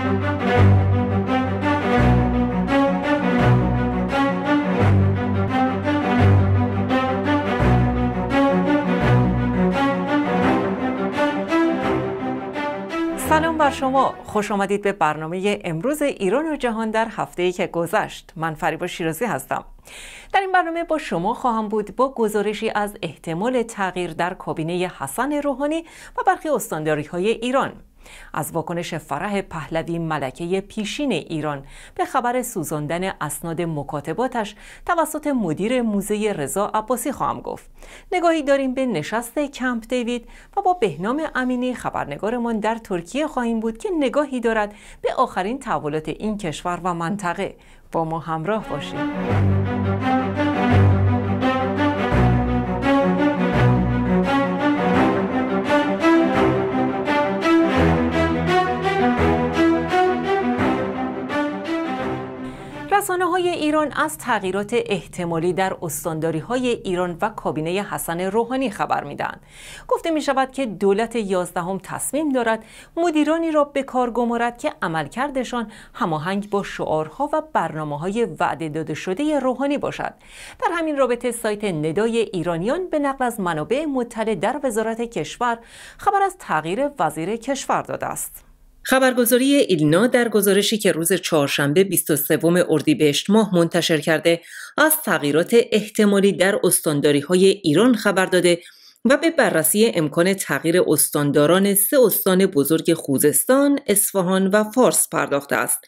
سلام بر شما خوش آمدید به برنامه امروز ایران و جهان در هفته که گذشت من فریبا شیرازی هستم در این برنامه با شما خواهم بود با گزارشی از احتمال تغییر در کابینه حسن روحانی و برخی استانداری های ایران از واکنش فرح پهلوی ملکه پیشین ایران به خبر سوزاندن اسناد مکاتباتش توسط مدیر موزه رضا عباسی خواهم گفت نگاهی داریم به نشست کمپ دیوید و با بهنام امینی خبرنگارمان در ترکیه خواهیم بود که نگاهی دارد به آخرین تحولات این کشور و منطقه با ما همراه باشید رسانه های ایران از تغییرات احتمالی در استانداری های ایران و کابینه حسن روحانی خبر میدن. گفته می شود که دولت یازدهم تصمیم دارد مدیرانی را به کار گمارد که عملکردشان هماهنگ با شعارها و برنامه های وعده داده شده روحانی باشد. در همین رابطه سایت ندای ایرانیان به نقل از منابع مطلع در وزارت کشور خبر از تغییر وزیر کشور داده است. خبرگزاری ایلنا در گزارشی که روز چهارشنبه 23 اردیبهشت ماه منتشر کرده از تغییرات احتمالی در استانداری های ایران خبر داده و به بررسی امکان تغییر استانداران سه استان بزرگ خوزستان، اصفهان و فارس پرداخته است.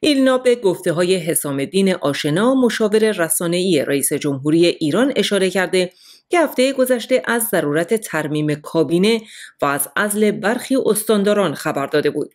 ایلنا به گفته های حسام دین آشنا مشاور رسانه‌ای رئیس جمهوری ایران اشاره کرده که هفته گذشته از ضرورت ترمیم کابینه و از عزل برخی استانداران خبر داده بود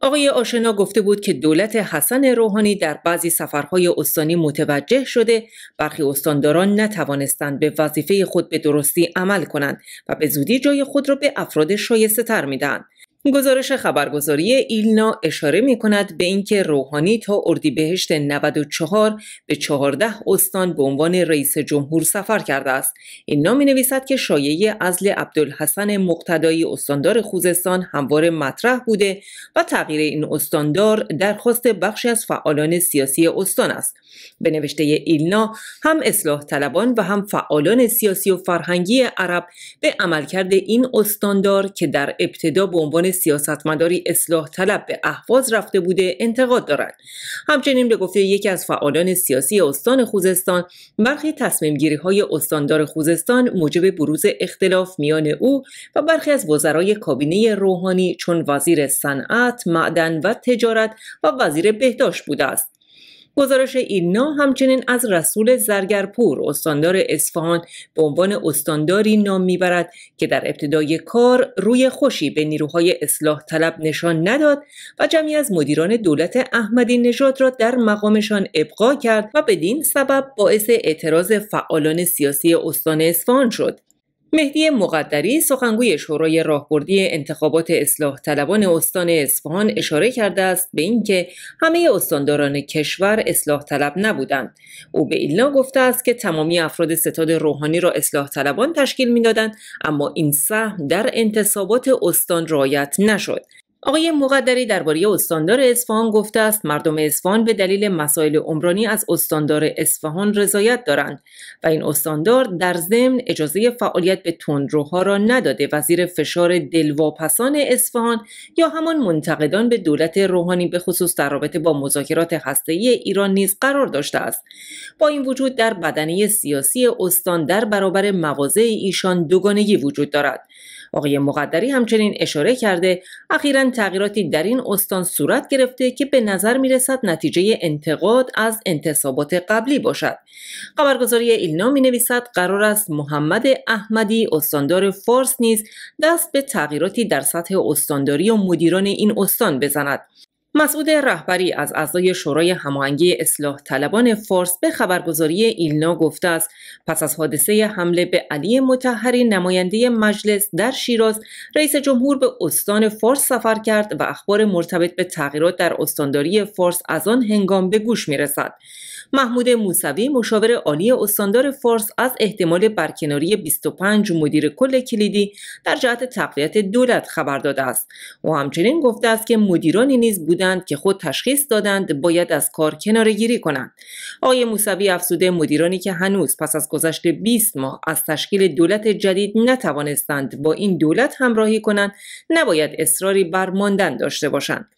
آقای آشنا گفته بود که دولت حسن روحانی در بعضی سفرهای استانی متوجه شده برخی استانداران نتوانستند به وظیفه خود به درستی عمل کنند و به زودی جای خود را به افراد شایسته تر میدهند گزارش خبرگزاری ایلنا اشاره می کند به اینکه روحانی تا اردیبهشت 94 به 14 استان به عنوان رئیس جمهور سفر کرده است. ایلنا می نویسد که شایعه ازل عبدالحسن مقتدایی استاندار خوزستان همواره مطرح بوده و تغییر این استاندار درخواست بخشی از فعالان سیاسی استان است. به نوشته ایلنا هم اصلاح طلبان و هم فعالان سیاسی و فرهنگی عرب به عملکرد این استاندار که در ابتدا به عنوان سیاستمداری اصلاح طلب به احواز رفته بوده انتقاد دارند همچنین به گفته یکی از فعالان سیاسی استان خوزستان برخی گیری های استاندار خوزستان موجب بروز اختلاف میان او و برخی از وزرای کابینه روحانی چون وزیر صنعت معدن و تجارت و وزیر بهداشت بوده است گزارش ایلنا همچنین از رسول زرگرپور استاندار اصفهان به عنوان استانداری نام میبرد که در ابتدای کار روی خوشی به نیروهای اصلاح طلب نشان نداد و جمعی از مدیران دولت احمدی نژاد را در مقامشان ابقا کرد و بدین سبب باعث اعتراض فعالان سیاسی استان اصفهان شد مهدی مقدری سخنگوی شورای راهبردی انتخابات اصلاح طلبان استان اصفهان اشاره کرده است به اینکه همه استانداران کشور اصلاح طلب نبودند او به ایلنا گفته است که تمامی افراد ستاد روحانی را اصلاح طلبان تشکیل میدادند اما این سهم در انتصابات استان رایت نشد آقای مقدری درباره استاندار اصفهان گفته است مردم اصفهان به دلیل مسائل عمرانی از استاندار اصفهان رضایت دارند و این استاندار در ضمن اجازه فعالیت به تندروها را نداده وزیر فشار دلواپسان اصفهان یا همان منتقدان به دولت روحانی به خصوص در رابطه با مذاکرات هسته‌ای ایران نیز قرار داشته است با این وجود در بدنه سیاسی استان در برابر مواضع ایشان دوگانگی وجود دارد آقای مقدری همچنین اشاره کرده اخیرا تغییراتی در این استان صورت گرفته که به نظر میرسد نتیجه انتقاد از انتصابات قبلی باشد خبرگزاری ایلنا می نویسد قرار است محمد احمدی استاندار فارس نیز دست به تغییراتی در سطح استانداری و مدیران این استان بزند مسعود رهبری از اعضای شورای هماهنگی اصلاح طلبان فارس به خبرگزاری ایلنا گفته است پس از حادثه حمله به علی متحری نماینده مجلس در شیراز رئیس جمهور به استان فارس سفر کرد و اخبار مرتبط به تغییرات در استانداری فارس از آن هنگام به گوش می رسد. محمود موسوی مشاور عالی استاندار فارس از احتمال برکناری 25 مدیر کل کلیدی در جهت تقویت دولت خبر داده است و همچنین گفته است که مدیرانی نیز بودند که خود تشخیص دادند باید از کار کناره گیری کنند آقای موسوی افزوده مدیرانی که هنوز پس از گذشت 20 ماه از تشکیل دولت جدید نتوانستند با این دولت همراهی کنند نباید اصراری بر ماندن داشته باشند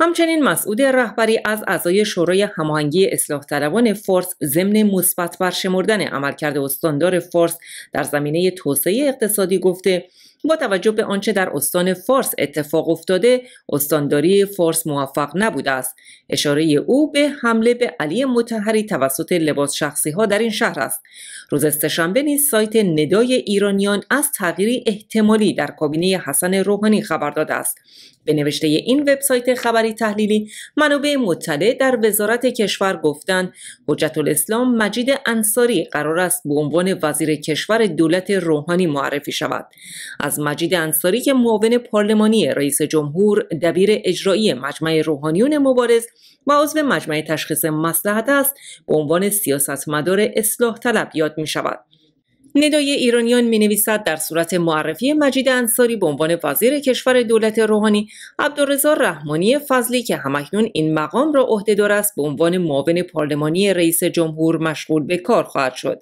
همچنین مسعود رهبری از اعضای شورای هماهنگی اصلاح طلبان فارس ضمن مثبت برشمردن عملکرد استاندار فارس در زمینه توسعه اقتصادی گفته با توجه به آنچه در استان فارس اتفاق افتاده استانداری فارس موفق نبوده است اشاره او به حمله به علی متحری توسط لباس شخصی ها در این شهر است روز سهشنبه نیز سایت ندای ایرانیان از تغییری احتمالی در کابینه حسن روحانی خبر داده است به نوشته این وبسایت خبری تحلیلی منابع مطلع در وزارت کشور گفتند حجت الاسلام مجید انصاری قرار است به عنوان وزیر کشور دولت روحانی معرفی شود از مجید انصاری که معاون پارلمانی رئیس جمهور دبیر اجرایی مجمع روحانیون مبارز و عضو مجمع تشخیص مسلحت است به عنوان سیاستمدار اصلاح طلب یاد می شود ندای ایرانیان می نویسد در صورت معرفی مجید انصاری به عنوان وزیر کشور دولت روحانی عبدالرضا رحمانی فضلی که همکنون این مقام را عهدهدار است به عنوان معاون پارلمانی رئیس جمهور مشغول به کار خواهد شد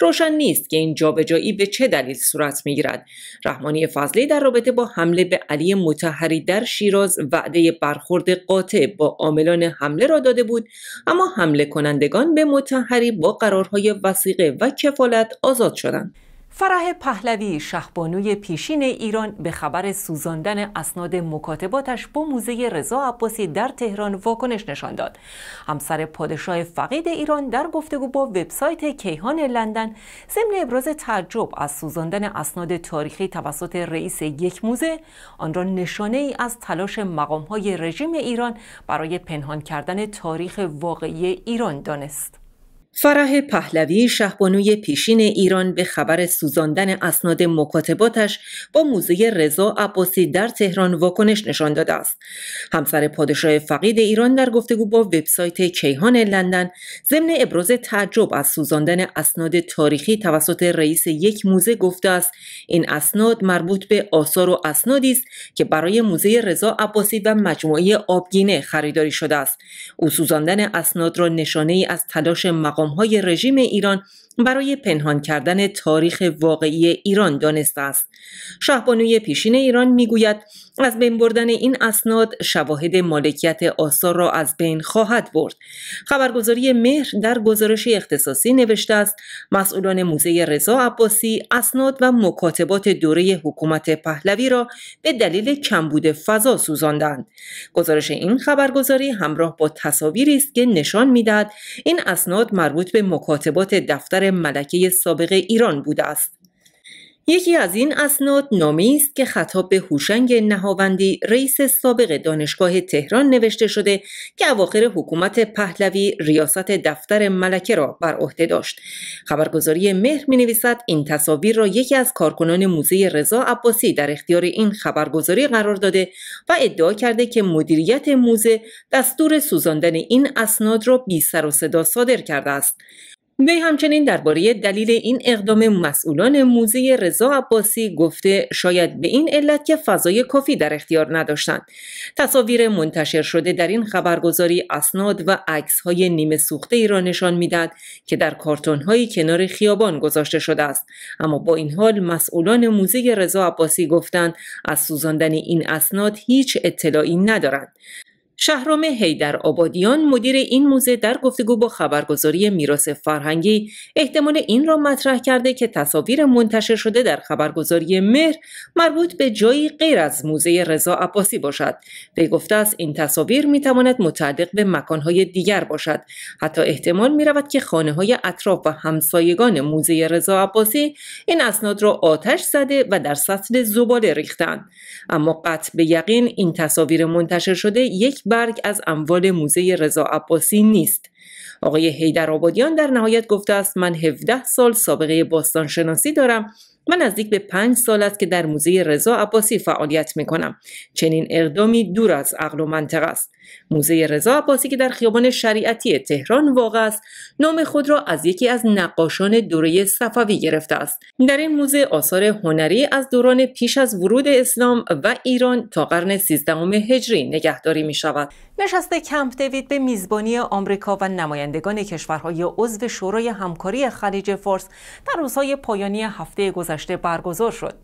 روشن نیست که این جابجایی به چه دلیل صورت می رحمانی فضلی در رابطه با حمله به علی متحری در شیراز وعده برخورد قاطع با عاملان حمله را داده بود اما حمله کنندگان به متحری با قرارهای وسیقه و کفالت آزاد شد شدند. فرح پهلوی شهبانوی پیشین ایران به خبر سوزاندن اسناد مکاتباتش با موزه رضا عباسی در تهران واکنش نشان داد. همسر پادشاه فقید ایران در گفتگو با وبسایت کیهان لندن ضمن ابراز تعجب از سوزاندن اسناد تاریخی توسط رئیس یک موزه آن را نشانه ای از تلاش مقامهای رژیم ایران برای پنهان کردن تاریخ واقعی ایران دانست. فرح پهلوی شهبانوی پیشین ایران به خبر سوزاندن اسناد مکاتباتش با موزه رضا عباسی در تهران واکنش نشان داده است. همسر پادشاه فقید ایران در گفتگو با وبسایت کیهان لندن ضمن ابراز تعجب از سوزاندن اسناد تاریخی توسط رئیس یک موزه گفته است این اسناد مربوط به آثار و اسنادی است که برای موزه رضا عباسی و مجموعه آبگینه خریداری شده است. او سوزاندن اسناد را نشانه ای از تلاش مقامهای رژیم ایران برای پنهان کردن تاریخ واقعی ایران دانسته است. شهبانوی پیشین ایران میگوید از بین بردن این اسناد شواهد مالکیت آثار را از بین خواهد برد. خبرگزاری مهر در گزارش اختصاصی نوشته است مسئولان موزه رضا عباسی اسناد و مکاتبات دوره حکومت پهلوی را به دلیل کمبود فضا سوزاندند. گزارش این خبرگزاری همراه با تصاویری است که نشان میدهد این اسناد مربوط به مکاتبات دفتر ملکه سابق ایران بوده است. یکی از این اسناد نامی است که خطاب به هوشنگ نهاوندی رئیس سابق دانشگاه تهران نوشته شده که اواخر حکومت پهلوی ریاست دفتر ملکه را بر عهده داشت خبرگزاری مهر می نویسد این تصاویر را یکی از کارکنان موزه رضا عباسی در اختیار این خبرگزاری قرار داده و ادعا کرده که مدیریت موزه دستور سوزاندن این اسناد را بی سر و صدا صادر کرده است وی همچنین درباره دلیل این اقدام مسئولان موزه رضا عباسی گفته شاید به این علت که فضای کافی در اختیار نداشتند تصاویر منتشر شده در این خبرگزاری اسناد و های نیمه سوخته ای را نشان میداد که در کارتون‌های کنار خیابان گذاشته شده است اما با این حال مسئولان موزه رضا عباسی گفتند از سوزاندن این اسناد هیچ اطلاعی ندارند شهرام هیدر آبادیان مدیر این موزه در گفتگو با خبرگزاری میراث فرهنگی احتمال این را مطرح کرده که تصاویر منتشر شده در خبرگزاری مهر مربوط به جایی غیر از موزه رضا عباسی باشد به گفته است این تصاویر میتواند متعلق به مکانهای دیگر باشد حتی احتمال میرود که خانه های اطراف و همسایگان موزه رضا عباسی این اسناد را آتش زده و در سطل زباله ریختند اما قطع به یقین این تصاویر منتشر شده یک برگ از اموال موزه رضا عباسی نیست آقای حیدر آبادیان در نهایت گفته است من 17 سال سابقه باستانشناسی دارم من نزدیک به پنج سال است که در موزه رضا عباسی فعالیت می کنم. چنین اقدامی دور از عقل و منطق است. موزه رضا عباسی که در خیابان شریعتی تهران واقع است، نام خود را از یکی از نقاشان دوره صفوی گرفته است. در این موزه آثار هنری از دوران پیش از ورود اسلام و ایران تا قرن 13 هجری نگهداری می شود. نشست کمپ دوید به میزبانی آمریکا و نمایندگان کشورهای عضو شورای همکاری خلیج فارس در روزهای پایانی هفته گذشته برگزار شد.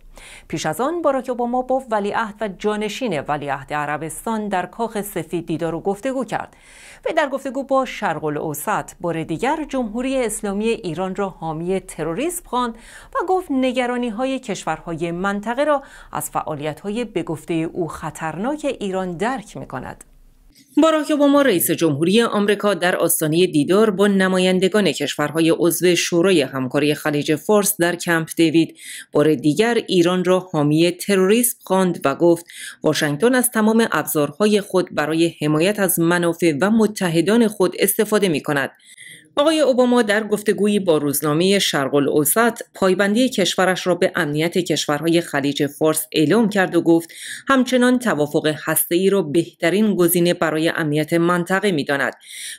پیش از آن باراک اوباما با ولیعهد و جانشین ولیعهد عربستان در کاخ سفید دیدار و گفتگو کرد و در گفتگو با شرق الاوسط بار دیگر جمهوری اسلامی ایران را حامی تروریسم خواند و گفت نگرانی های کشورهای منطقه را از فعالیت های بگفته او خطرناک ایران درک می کند. باراک اوباما رئیس جمهوری آمریکا در آستانه دیدار با نمایندگان کشورهای عضو شورای همکاری خلیج فارس در کمپ دیوید بار دیگر ایران را حامی تروریسم خواند و گفت واشنگتن از تمام ابزارهای خود برای حمایت از منافع و متحدان خود استفاده می کند آقای اوباما در گفتگویی با روزنامه شرق الاوسط پایبندی کشورش را به امنیت کشورهای خلیج فارس اعلام کرد و گفت همچنان توافق هسته ای را بهترین گزینه برای امنیت منطقه می داند.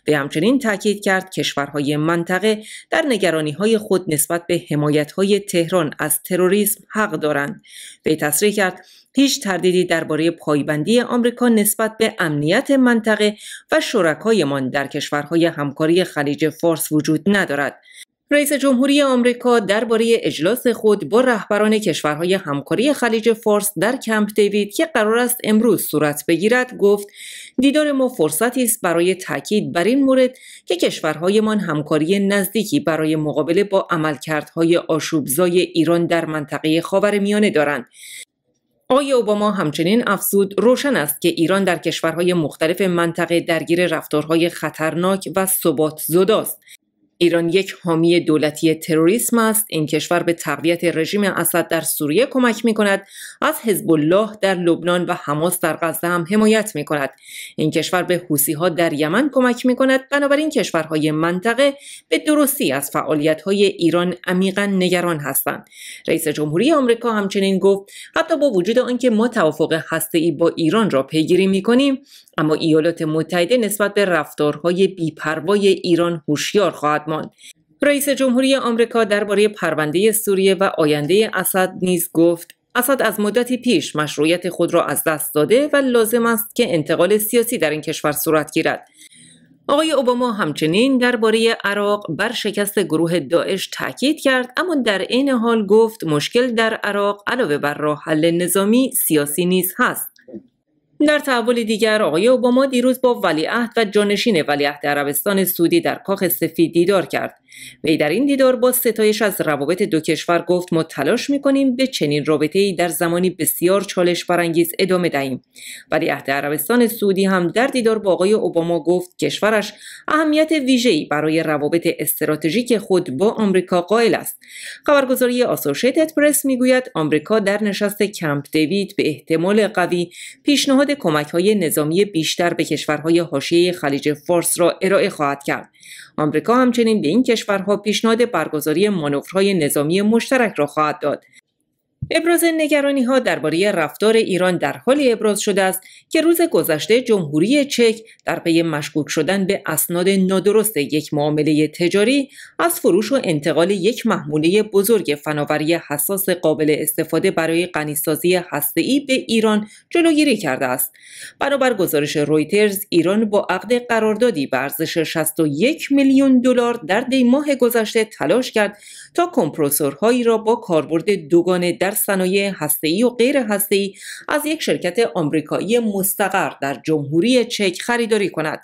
به همچنین تاکید کرد کشورهای منطقه در نگرانی های خود نسبت به حمایت های تهران از تروریسم حق دارند. به تصریح کرد هیچ تردیدی درباره پایبندی آمریکا نسبت به امنیت منطقه و شرکایمان در کشورهای همکاری خلیج فارس وجود ندارد رئیس جمهوری آمریکا درباره اجلاس خود با رهبران کشورهای همکاری خلیج فارس در کمپ دیوید که قرار است امروز صورت بگیرد گفت دیدار ما فرصتی است برای تاکید بر این مورد که کشورهایمان همکاری نزدیکی برای مقابله با عملکردهای آشوبزای ایران در منطقه خاورمیانه دارند آقای اوباما همچنین افزود روشن است که ایران در کشورهای مختلف منطقه درگیر رفتارهای خطرناک و ثبات زداست ایران یک حامی دولتی تروریسم است این کشور به تقویت رژیم اسد در سوریه کمک می کند از حزب الله در لبنان و حماس در غزه هم حمایت می کند این کشور به حوسی ها در یمن کمک می کند بنابراین کشورهای منطقه به درستی از فعالیت های ایران عمیقا نگران هستند رئیس جمهوری آمریکا همچنین گفت حتی با وجود آنکه ما توافق ای با ایران را پیگیری می کنیم اما ایالات متحده نسبت به رفتارهای بیپروای ایران هوشیار خواهد رئیس جمهوری آمریکا درباره پرونده سوریه و آینده اسد نیز گفت اسد از مدتی پیش مشروعیت خود را از دست داده و لازم است که انتقال سیاسی در این کشور صورت گیرد آقای اوباما همچنین درباره عراق بر شکست گروه داعش تاکید کرد اما در عین حال گفت مشکل در عراق علاوه بر راه حل نظامی سیاسی نیز هست در تحول دیگر آقای اوباما دیروز با ولیعهد و جانشین ولیعهد عربستان سعودی در کاخ سفید دیدار کرد وی در این دیدار با ستایش از روابط دو کشور گفت ما تلاش میکنیم به چنین رابطه ای در زمانی بسیار چالش برانگیز ادامه دهیم ولیعهد عربستان سعودی هم در دیدار با آقای اوباما گفت کشورش اهمیت ویژه‌ای برای روابط استراتژیک خود با آمریکا قائل است خبرگزاری آسوشیتد پرس میگوید آمریکا در نشست کمپ دیوید به احتمال قوی پیشنهاد پیشنهاد کمک های نظامی بیشتر به کشورهای حاشیه خلیج فارس را ارائه خواهد کرد. آمریکا همچنین به این کشورها پیشنهاد برگزاری مانورهای نظامی مشترک را خواهد داد. ابراز نگرانی ها درباره رفتار ایران در حالی ابراز شده است که روز گذشته جمهوری چک در پی مشکوک شدن به اسناد نادرست یک معامله تجاری از فروش و انتقال یک محموله بزرگ فناوری حساس قابل استفاده برای غنیسازی ای به ایران جلوگیری کرده است. بنابر گزارش رویترز ایران با عقد قراردادی به ارزش 61 میلیون دلار در دی ماه گذشته تلاش کرد تا کمپرسورهایی را با کاربرد دوگانه در صنایع هسته‌ای و غیر هسته‌ای از یک شرکت آمریکایی مستقر در جمهوری چک خریداری کند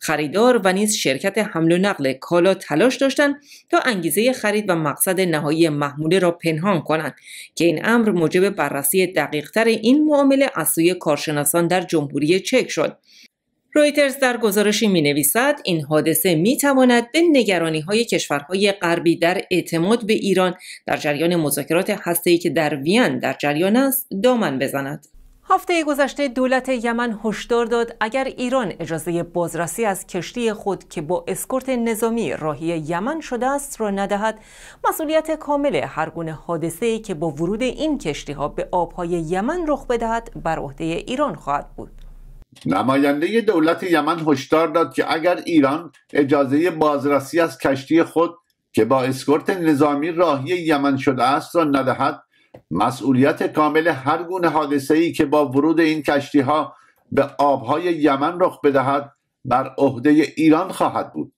خریدار و نیز شرکت حمل و نقل کالا تلاش داشتند تا انگیزه خرید و مقصد نهایی محموله را پنهان کنند که این امر موجب بررسی دقیقتر این معامله از سوی کارشناسان در جمهوری چک شد رویترز در گزارشی می نویسد این حادثه می تواند به نگرانی های کشورهای غربی در اعتماد به ایران در جریان مذاکرات ای که در وین در جریان است دامن بزند. هفته گذشته دولت یمن هشدار داد اگر ایران اجازه بازرسی از کشتی خود که با اسکورت نظامی راهی یمن شده است را ندهد مسئولیت کامل هر گونه ای که با ورود این کشتی ها به آبهای یمن رخ بدهد بر عهده ایران خواهد بود نماینده دولت یمن هشدار داد که اگر ایران اجازه بازرسی از کشتی خود که با اسکورت نظامی راهی یمن شده است را ندهد مسئولیت کامل هر گونه حادثه ای که با ورود این کشتی ها به آبهای یمن رخ بدهد بر عهده ایران خواهد بود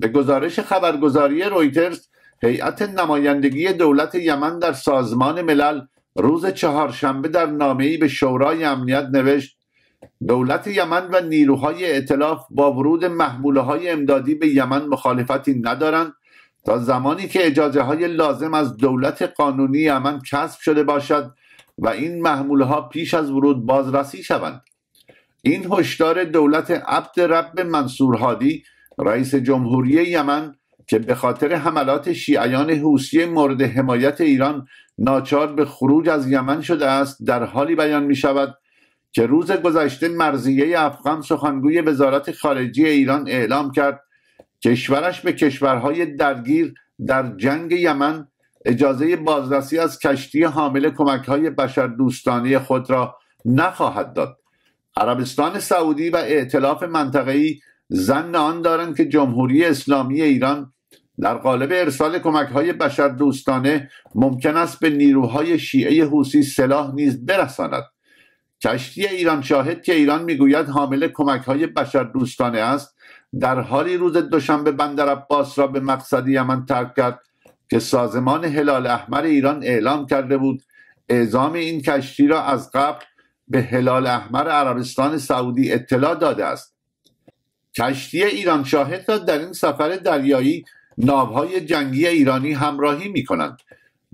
به گزارش خبرگزاری رویترز هیئت نمایندگی دولت یمن در سازمان ملل روز چهارشنبه در نامه‌ای به شورای امنیت نوشت دولت یمن و نیروهای اطلاف با ورود محموله های امدادی به یمن مخالفتی ندارند تا زمانی که اجازه های لازم از دولت قانونی یمن کسب شده باشد و این محموله ها پیش از ورود بازرسی شوند این هشدار دولت عبد رب منصور هادی رئیس جمهوری یمن که به خاطر حملات شیعیان حوسی مورد حمایت ایران ناچار به خروج از یمن شده است در حالی بیان می شود که روز گذشته مرزیه افغان سخنگوی وزارت خارجه ایران اعلام کرد کشورش به کشورهای درگیر در جنگ یمن اجازه بازرسی از کشتی حامل کمکهای بشردوستانه خود را نخواهد داد عربستان سعودی و اعتلاف منطقه‌ای زن آن دارند که جمهوری اسلامی ایران در قالب ارسال کمکهای بشردوستانه ممکن است به نیروهای شیعه حوسی سلاح نیز برساند کشتی ایران شاهد که ایران میگوید حامل کمک های بشر دوستانه است در حالی روز دوشنبه بندر عباس را به مقصد یمن ترک کرد که سازمان هلال احمر ایران اعلام کرده بود اعزام این کشتی را از قبل به هلال احمر عربستان سعودی اطلاع داده است کشتی ایران شاهد را در این سفر دریایی ناوهای جنگی ایرانی همراهی می کنند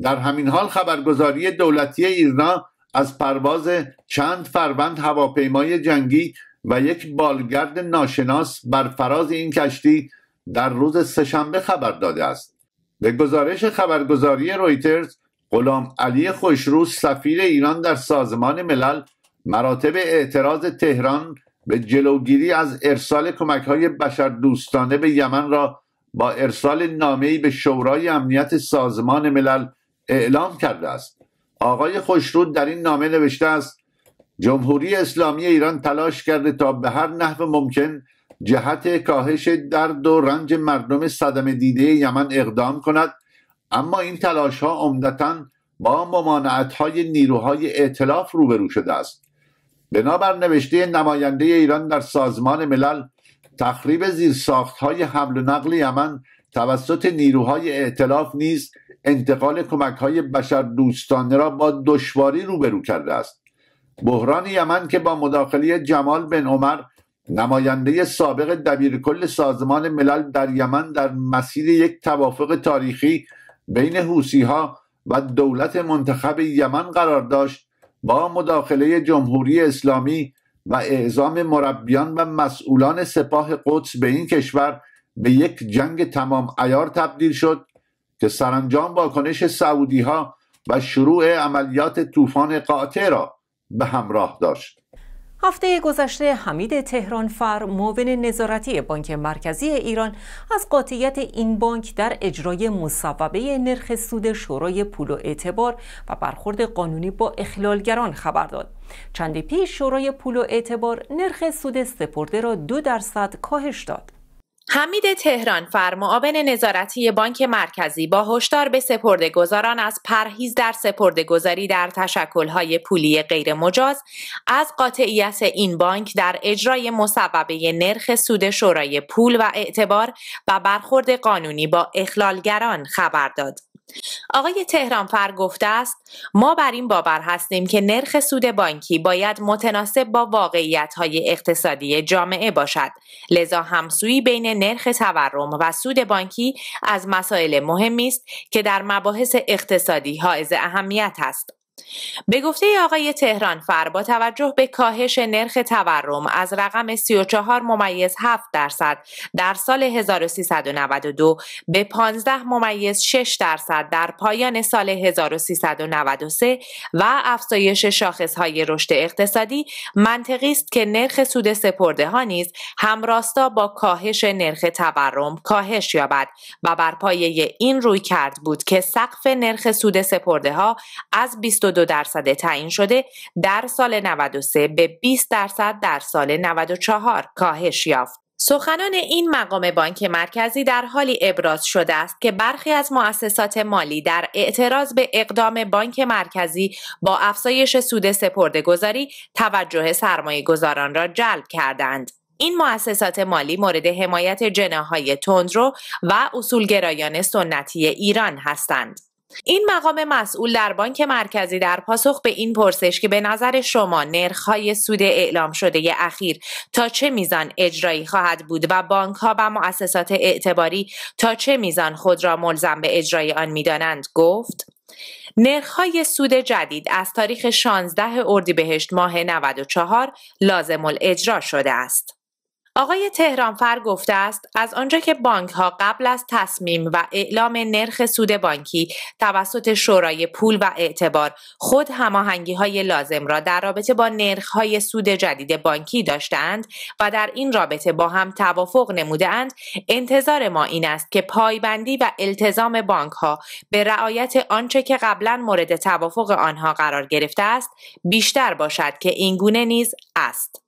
در همین حال خبرگزاری دولتی ایرنا از پرواز چند فروند هواپیمای جنگی و یک بالگرد ناشناس بر فراز این کشتی در روز سهشنبه خبر داده است به گزارش خبرگزاری رویترز غلام علی خوشرو سفیر ایران در سازمان ملل مراتب اعتراض تهران به جلوگیری از ارسال کمک های بشر دوستانه به یمن را با ارسال نامه‌ای به شورای امنیت سازمان ملل اعلام کرده است آقای خوشرود در این نامه نوشته است جمهوری اسلامی ایران تلاش کرده تا به هر نحو ممکن جهت کاهش درد و رنج مردم صدم دیده یمن اقدام کند اما این تلاش ها عمدتا با ممانعت های نیروهای اعتلاف روبرو شده است بنابر نوشته نماینده ایران در سازمان ملل تخریب زیرساخت های حمل و نقل یمن توسط نیروهای اعتلاف نیز انتقال کمک های بشر دوستانه را با دشواری روبرو کرده است بحران یمن که با مداخله جمال بن عمر نماینده سابق دبیرکل سازمان ملل در یمن در مسیر یک توافق تاریخی بین حوسی ها و دولت منتخب یمن قرار داشت با مداخله جمهوری اسلامی و اعزام مربیان و مسئولان سپاه قدس به این کشور به یک جنگ تمام ایار تبدیل شد که سرانجام واکنش سعودی ها و شروع عملیات طوفان قاطع را به همراه داشت هفته گذشته حمید تهرانفر معاون نظارتی بانک مرکزی ایران از قاطعیت این بانک در اجرای مصوبه نرخ سود شورای پول و اعتبار و برخورد قانونی با اخلالگران خبر داد چندی پیش شورای پول و اعتبار نرخ سود سپرده را دو درصد کاهش داد حمید تهران معاون نظارتی بانک مرکزی با هشدار به گذاران از پرهیز در گذاری در تشکلهای پولی غیرمجاز از قاطعیت این بانک در اجرای مصوبه نرخ سود شورای پول و اعتبار و برخورد قانونی با اخلالگران خبر داد. آقای تهرانفر گفته است ما بر این باور هستیم که نرخ سود بانکی باید متناسب با واقعیت های اقتصادی جامعه باشد لذا همسویی بین نرخ تورم و سود بانکی از مسائل مهمی است که در مباحث اقتصادی حائز اهمیت است به گفته آقای تهران فر با توجه به کاهش نرخ تورم از رقم 34 ممیز 7 درصد در سال 1392 به 15 ممیز 6 درصد در پایان سال 1393 و افزایش شاخصهای رشد اقتصادی منطقی است که نرخ سود سپرده ها نیز همراستا با کاهش نرخ تورم کاهش یابد و بر پایه این روی کرد بود که سقف نرخ سود سپرده ها از 22 درصد تعیین شده در سال 93 به 20 درصد در سال 94 کاهش یافت. سخنان این مقام بانک مرکزی در حالی ابراز شده است که برخی از مؤسسات مالی در اعتراض به اقدام بانک مرکزی با افزایش سود سپرده گذاری توجه سرمایه گذاران را جلب کردند. این مؤسسات مالی مورد حمایت جناهای تندرو و اصولگرایان سنتی ایران هستند. این مقام مسئول در بانک مرکزی در پاسخ به این پرسش که به نظر شما نرخ‌های سود اعلام شده اخیر تا چه میزان اجرایی خواهد بود و بانک‌ها و مؤسسات اعتباری تا چه میزان خود را ملزم به اجرای آن میدانند گفت نرخ‌های سود جدید از تاریخ 16 اردیبهشت ماه 94 لازم الاجرا شده است. آقای تهرانفر گفته است از آنجا که بانک ها قبل از تصمیم و اعلام نرخ سود بانکی توسط شورای پول و اعتبار خود هماهنگی های لازم را در رابطه با نرخ های سود جدید بانکی داشتند و در این رابطه با هم توافق اند، انتظار ما این است که پایبندی و التزام بانک ها به رعایت آنچه که قبلا مورد توافق آنها قرار گرفته است بیشتر باشد که اینگونه نیز است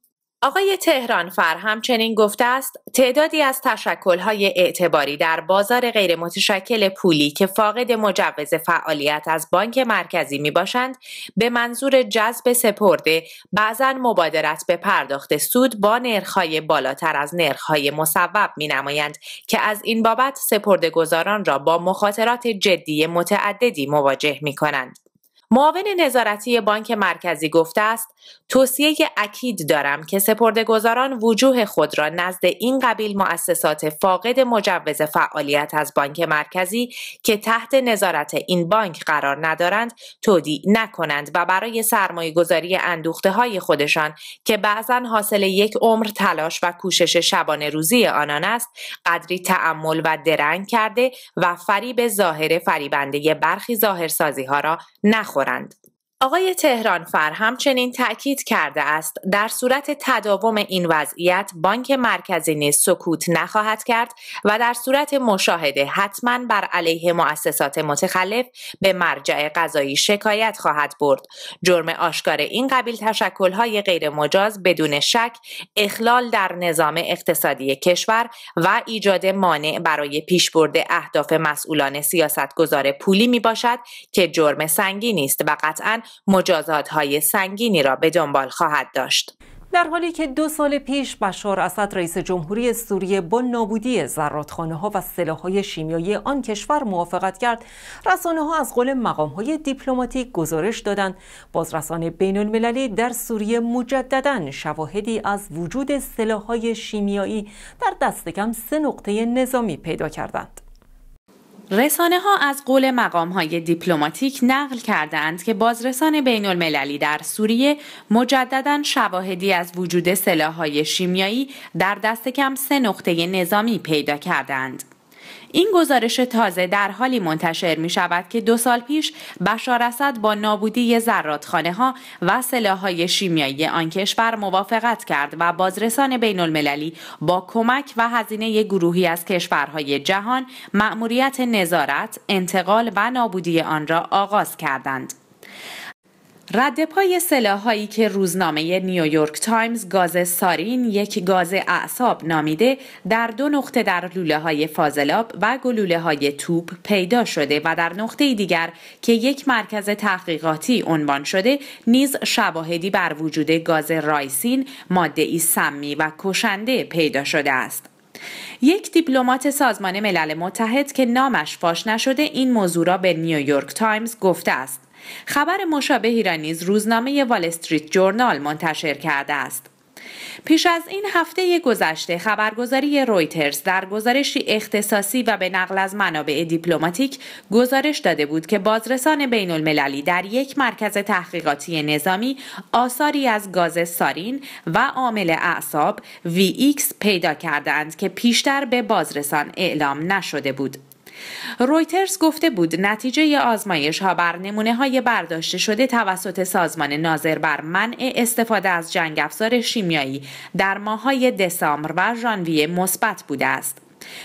آقای تهران فر همچنین گفته است تعدادی از تشکلهای اعتباری در بازار غیرمتشکل پولی که فاقد مجوز فعالیت از بانک مرکزی می باشند به منظور جذب سپرده بعضا مبادرت به پرداخت سود با نرخهای بالاتر از نرخهای مصوب می نمایند که از این بابت سپرده گذاران را با مخاطرات جدی متعددی مواجه می کنند. معاون نظارتی بانک مرکزی گفته است توصیه اکید دارم که گذاران وجوه خود را نزد این قبیل مؤسسات فاقد مجوز فعالیت از بانک مرکزی که تحت نظارت این بانک قرار ندارند تودیع نکنند و برای سرمایه گذاری اندوخته های خودشان که بعضا حاصل یک عمر تلاش و کوشش شبانه روزی آنان است قدری تعمل و درنگ کرده و فریب ظاهر فریبنده برخی ظاهرسازی ها را نخورند آقای تهرانفر همچنین تاکید کرده است در صورت تداوم این وضعیت بانک مرکزی نیز سکوت نخواهد کرد و در صورت مشاهده حتما بر علیه مؤسسات متخلف به مرجع قضایی شکایت خواهد برد جرم آشکار این قبیل غیر غیرمجاز بدون شک اخلال در نظام اقتصادی کشور و ایجاد مانع برای پیشبرد اهداف مسئولان گذار پولی می باشد که جرم سنگی نیست و قطعا مجازات های سنگینی را به دنبال خواهد داشت. در حالی که دو سال پیش بشار اسد رئیس جمهوری سوریه با نابودی زرادخانه ها و های شیمیایی آن کشور موافقت کرد رسانه ها از قول مقام های دیپلماتیک گزارش دادند بازرسان بین المللی در سوریه مجددا شواهدی از وجود های شیمیایی در دست کم سه نقطه نظامی پیدا کردند رسانه ها از قول مقام های دیپلماتیک نقل کردند که بازرسان بین المللی در سوریه مجددا شواهدی از وجود سلاح های شیمیایی در دست کم سه نقطه نظامی پیدا کردند. این گزارش تازه در حالی منتشر می شود که دو سال پیش بشار اسد با نابودی زرادخانه ها و های شیمیایی آن کشور موافقت کرد و بازرسان بین المللی با کمک و هزینه گروهی از کشورهای جهان مأموریت نظارت، انتقال و نابودی آن را آغاز کردند. رد پای سلاحهایی که روزنامه نیویورک تایمز گاز سارین یک گاز اعصاب نامیده در دو نقطه در لوله های فازلاب و گلوله های توپ پیدا شده و در نقطه دیگر که یک مرکز تحقیقاتی عنوان شده نیز شواهدی بر وجود گاز رایسین ماده ای سمی و کشنده پیدا شده است. یک دیپلمات سازمان ملل متحد که نامش فاش نشده این موضوع را به نیویورک تایمز گفته است خبر مشابهی را نیز روزنامه وال استریت جورنال منتشر کرده است. پیش از این هفته گذشته خبرگزاری رویترز در گزارشی اختصاصی و به نقل از منابع دیپلماتیک گزارش داده بود که بازرسان بین المللی در یک مرکز تحقیقاتی نظامی آثاری از گاز سارین و عامل اعصاب VX پیدا کردند که پیشتر به بازرسان اعلام نشده بود. رویترز گفته بود نتیجه آزمایش ها بر نمونه های برداشته شده توسط سازمان ناظر بر منع استفاده از جنگ افزار شیمیایی در ماهای دسامبر و ژانویه مثبت بوده است.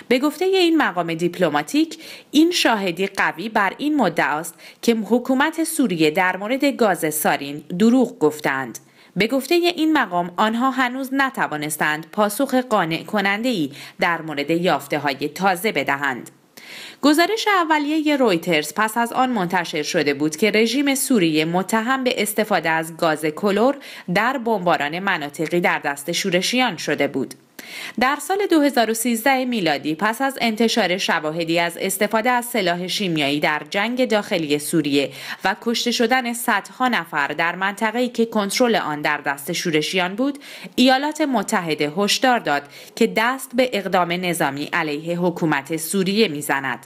به گفته این مقام دیپلماتیک این شاهدی قوی بر این است که حکومت سوریه در مورد گاز سارین دروغ گفتند. به گفته این مقام آنها هنوز نتوانستند پاسخ قانع کننده ای در مورد یافته های تازه بدهند. گزارش اولیه رویترز پس از آن منتشر شده بود که رژیم سوریه متهم به استفاده از گاز کلور در بمباران مناطقی در دست شورشیان شده بود. در سال 2013 میلادی پس از انتشار شواهدی از استفاده از سلاح شیمیایی در جنگ داخلی سوریه و کشته شدن صدها نفر در منطقه‌ای که کنترل آن در دست شورشیان بود، ایالات متحده هشدار داد که دست به اقدام نظامی علیه حکومت سوریه میزند.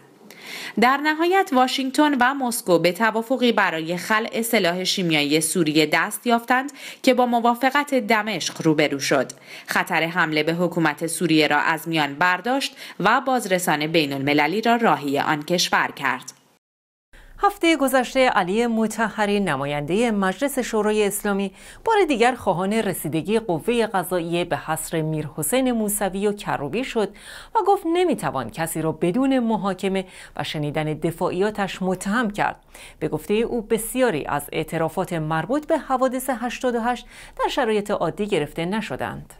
در نهایت واشنگتن و مسکو به توافقی برای خلع سلاح شیمیایی سوریه دست یافتند که با موافقت دمشق روبرو شد. خطر حمله به حکومت سوریه را از میان برداشت و بازرسان بین المللی را راهی آن کشور کرد. هفته گذشته علی متحری نماینده مجلس شورای اسلامی بار دیگر خواهان رسیدگی قوه قضایی به حصر میرحسین موسوی و کروبی شد و گفت نمیتوان کسی را بدون محاکمه و شنیدن دفاعیاتش متهم کرد به گفته او بسیاری از اعترافات مربوط به حوادث 88 در شرایط عادی گرفته نشدند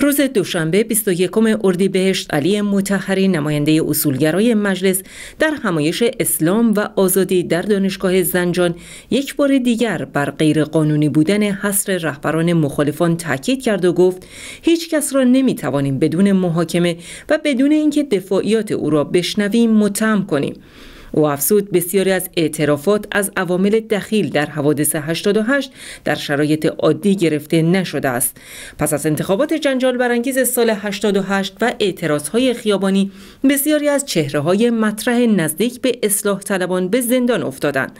روز دوشنبه 21 اردیبهشت علی متحری نماینده اصولگرای مجلس در همایش اسلام و آزادی در دانشگاه زنجان یک بار دیگر بر غیرقانونی بودن حصر رهبران مخالفان تاکید کرد و گفت هیچ کس را نمی توانیم بدون محاکمه و بدون اینکه دفاعیات او را بشنویم متهم کنیم او افزود بسیاری از اعترافات از عوامل دخیل در حوادث 88 در شرایط عادی گرفته نشده است پس از انتخابات جنجال برانگیز سال 88 و اعتراضهای خیابانی بسیاری از چهره های مطرح نزدیک به اصلاح طلبان به زندان افتادند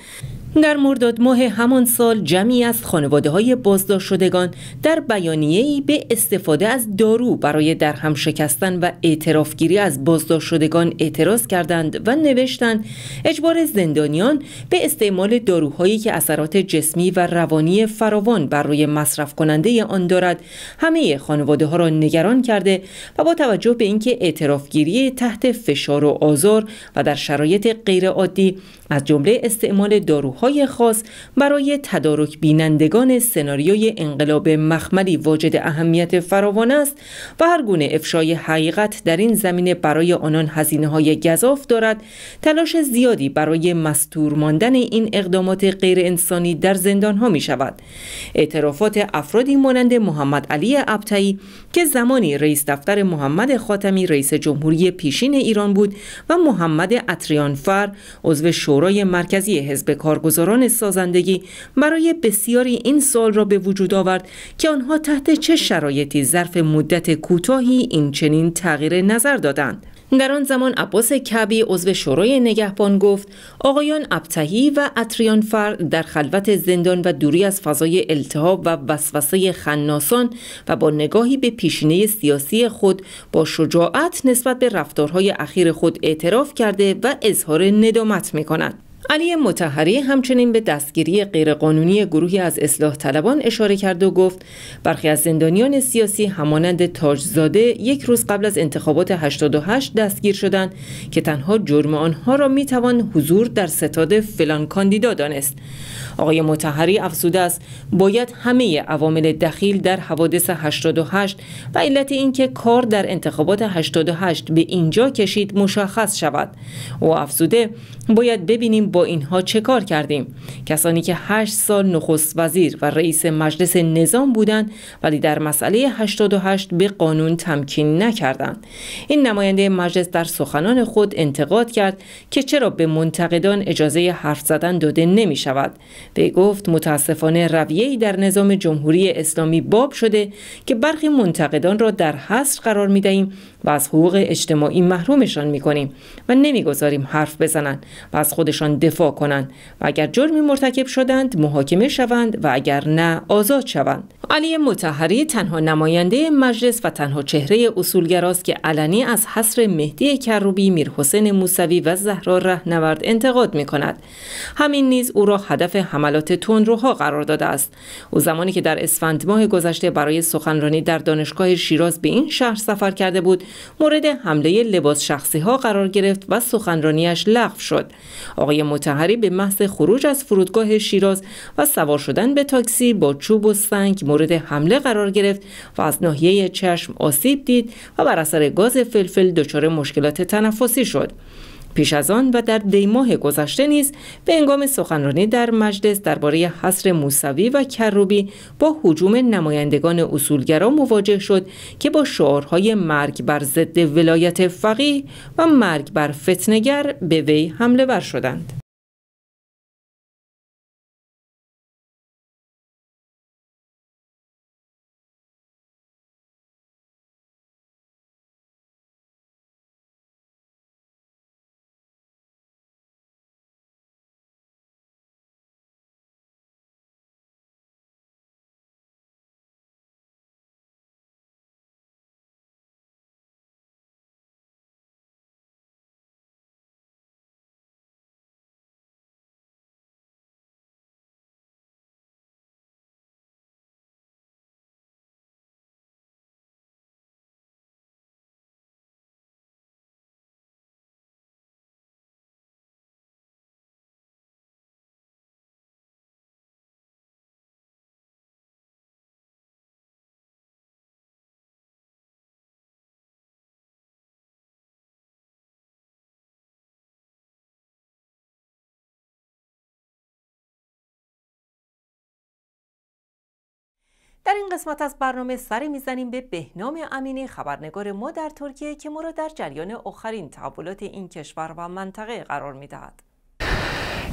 در مرداد ماه همان سال جمعی از خانواده های بازداشت شدگان در ای به استفاده از دارو برای در هم شکستن و اعترافگیری از بازداشت شدگان اعتراض کردند و نوشتند اجبار زندانیان به استعمال داروهایی که اثرات جسمی و روانی فراوان بر روی مصرف کننده آن دارد همه خانواده ها را نگران کرده و با توجه به اینکه اعترافگیری تحت فشار و آزار و در شرایط غیرعادی از جمله استعمال داروها های خاص برای تدارک بینندگان سناریوی انقلاب مخملی واجد اهمیت فراوان است و هر گونه افشای حقیقت در این زمینه برای آنان هزینه های گذاف دارد تلاش زیادی برای مستور ماندن این اقدامات غیر انسانی در زندان ها می شود اعترافات افرادی مانند محمد علی ابتایی که زمانی رئیس دفتر محمد خاتمی رئیس جمهوری پیشین ایران بود و محمد اطریانفر عضو شورای مرکزی حزب کارگزاران سازندگی برای بسیاری این سال را به وجود آورد که آنها تحت چه شرایطی ظرف مدت کوتاهی این چنین تغییر نظر دادند در آن زمان عباس کبی عضو شورای نگهبان گفت آقایان ابتهی و اتریان فر در خلوت زندان و دوری از فضای التهاب و وسوسه خناسان و با نگاهی به پیشینه سیاسی خود با شجاعت نسبت به رفتارهای اخیر خود اعتراف کرده و اظهار ندامت می علی متحری همچنین به دستگیری غیرقانونی گروهی از اصلاح طلبان اشاره کرد و گفت برخی از زندانیان سیاسی همانند تاجزاده یک روز قبل از انتخابات 88 دستگیر شدند که تنها جرم آنها را میتوان حضور در ستاد فلان کاندیدا دانست آقای متحری افزوده است باید همه عوامل دخیل در حوادث 88 و علت اینکه کار در انتخابات 88 به اینجا کشید مشخص شود او افزوده باید ببینیم با اینها چه کار کردیم کسانی که هشت سال نخست وزیر و رئیس مجلس نظام بودند ولی در مسئله 88 به قانون تمکین نکردند این نماینده مجلس در سخنان خود انتقاد کرد که چرا به منتقدان اجازه حرف زدن داده نمی شود به گفت متاسفانه رویه‌ای در نظام جمهوری اسلامی باب شده که برخی منتقدان را در حصر قرار می دهیم و از حقوق اجتماعی محرومشان میکنیم و نمیگذاریم حرف بزنند و از خودشان دفاع کنند و اگر جرمی مرتکب شدند محاکمه شوند و اگر نه آزاد شوند علی متحری تنها نماینده مجلس و تنها چهره اصولگراست که علنی از حصر مهدی کروبی میرحسین موسوی و زهرا رهنورد انتقاد می کند. همین نیز او را هدف حملات تندروها قرار داده است او زمانی که در اسفند ماه گذشته برای سخنرانی در دانشگاه شیراز به این شهر سفر کرده بود مورد حمله لباس شخصی ها قرار گرفت و سخنرانیش لغو شد آقای متحری به محض خروج از فرودگاه شیراز و سوار شدن به تاکسی با چوب و سنگ مورد حمله قرار گرفت و از ناحیه چشم آسیب دید و بر اثر گاز فلفل دچار مشکلات تنفسی شد پیش از آن و در دیماه گذشته نیز به انگام سخنرانی در مجلس درباره حصر موسوی و کروبی با حجوم نمایندگان اصولگرا مواجه شد که با شعارهای مرگ بر ضد ولایت فقیه و مرگ بر فتنگر به وی حمله ور شدند در این قسمت از برنامه سری میزنیم به بهنام امینی خبرنگار ما در ترکیه که ما را در جریان آخرین تحولات این کشور و منطقه قرار میدهد.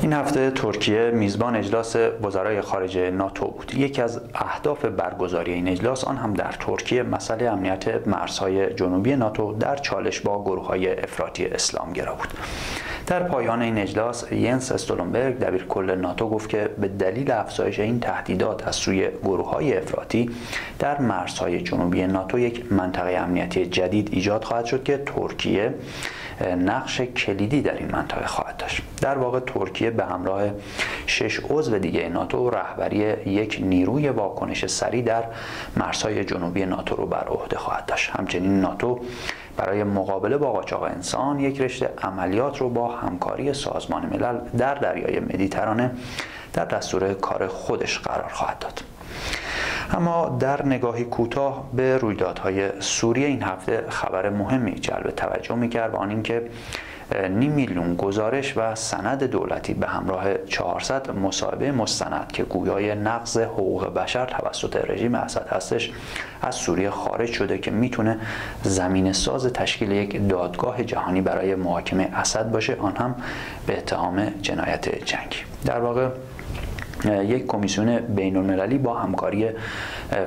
این هفته ترکیه میزبان اجلاس وزرای خارجه ناتو بود یکی از اهداف برگزاری این اجلاس آن هم در ترکیه مسئله امنیت مرزهای جنوبی ناتو در چالش با گروه های افراطی اسلامگرا بود در پایان این اجلاس ینس استولنبرگ دبیر کل ناتو گفت که به دلیل افزایش این تهدیدات از سوی گروه های افراطی در مرزهای جنوبی ناتو یک منطقه امنیتی جدید ایجاد خواهد شد که ترکیه نقش کلیدی در این منطقه خواهد داشت در واقع ترکیه به همراه شش عضو دیگه ناتو رهبری یک نیروی واکنش سری در مرزهای جنوبی ناتو رو بر عهده خواهد داشت همچنین ناتو برای مقابله با قاچاق انسان یک رشته عملیات رو با همکاری سازمان ملل در دریای مدیترانه در دستور کار خودش قرار خواهد داد اما در نگاهی کوتاه به رویدادهای سوریه این هفته خبر مهمی جلب توجه میکرد و آن اینکه نیم میلیون گزارش و سند دولتی به همراه 400 مصاحبه مستند که گویای نقض حقوق بشر توسط رژیم اسد هستش از سوریه خارج شده که میتونه زمین ساز تشکیل یک دادگاه جهانی برای محاکمه اسد باشه آن هم به اتهام جنایت جنگی در واقع یک کمیسیون بین المللی با همکاری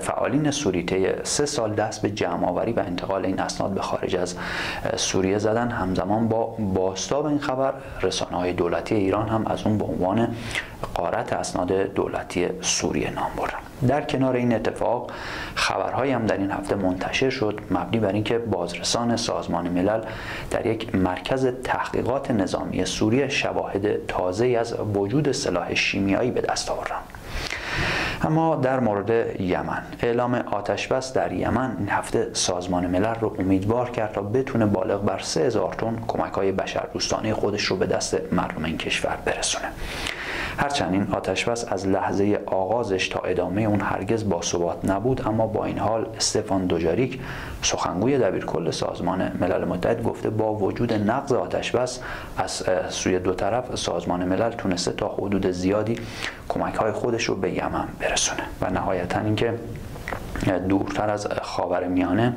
فعالین سوریته سه سال دست به جمع و انتقال این اسناد به خارج از سوریه زدن همزمان با باستاب این خبر رسانه های دولتی ایران هم از اون به عنوان قارت اسناد دولتی سوریه نام بردن در کنار این اتفاق خبرهایی هم در این هفته منتشر شد مبنی بر اینکه بازرسان سازمان ملل در یک مرکز تحقیقات نظامی سوریه شواهد تازه از وجود سلاح شیمیایی به دست دست اما در مورد یمن اعلام آتش بس در یمن این هفته سازمان ملل رو امیدوار کرد تا بتونه بالغ بر 3000 تن کمک های بشر خودش رو به دست مردم این کشور برسونه هرچند این آتش از لحظه آغازش تا ادامه اون هرگز با ثبات نبود اما با این حال استفان دوجاریک سخنگوی دبیرکل سازمان ملل متحد گفته با وجود نقض آتش از سوی دو طرف سازمان ملل تونسته تا حدود زیادی کمک های خودش رو به یمن برسونه و نهایتا اینکه دورتر از خاور میانه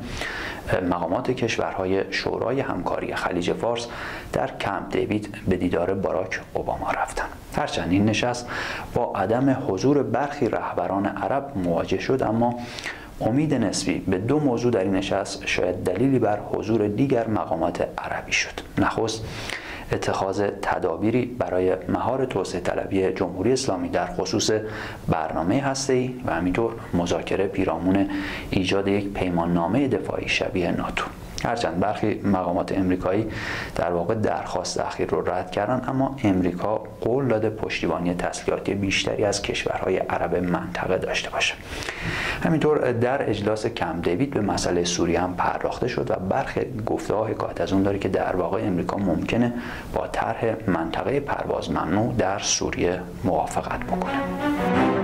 مقامات کشورهای شورای همکاری خلیج فارس در کمپ دیوید به دیدار باراک اوباما رفتند هرچند این نشست با عدم حضور برخی رهبران عرب مواجه شد اما امید نسبی به دو موضوع در این نشست شاید دلیلی بر حضور دیگر مقامات عربی شد نخست اتخاذ تدابیری برای مهار توسعه طلبی جمهوری اسلامی در خصوص برنامه ای و همینطور مذاکره پیرامون ایجاد یک پیماننامه دفاعی شبیه ناتو هرچند برخی مقامات امریکایی در واقع درخواست اخیر رو رد کردن اما امریکا قول داده پشتیبانی تسلیحاتی بیشتری از کشورهای عرب منطقه داشته باشه همینطور در اجلاس کم دیوید به مسئله سوریه هم پرداخته شد و برخی گفته ها حکایت از اون داره که در واقع امریکا ممکنه با طرح منطقه پرواز ممنوع در سوریه موافقت بکنه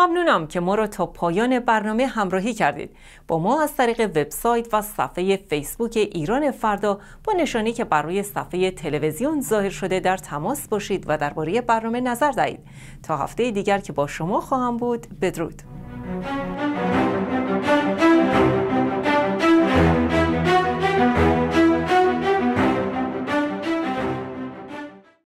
ممنونم که ما را تا پایان برنامه همراهی کردید با ما از طریق وبسایت و صفحه فیسبوک ایران فردا با نشانی که بر روی صفحه تلویزیون ظاهر شده در تماس باشید و درباره برنامه نظر دهید تا هفته دیگر که با شما خواهم بود بدرود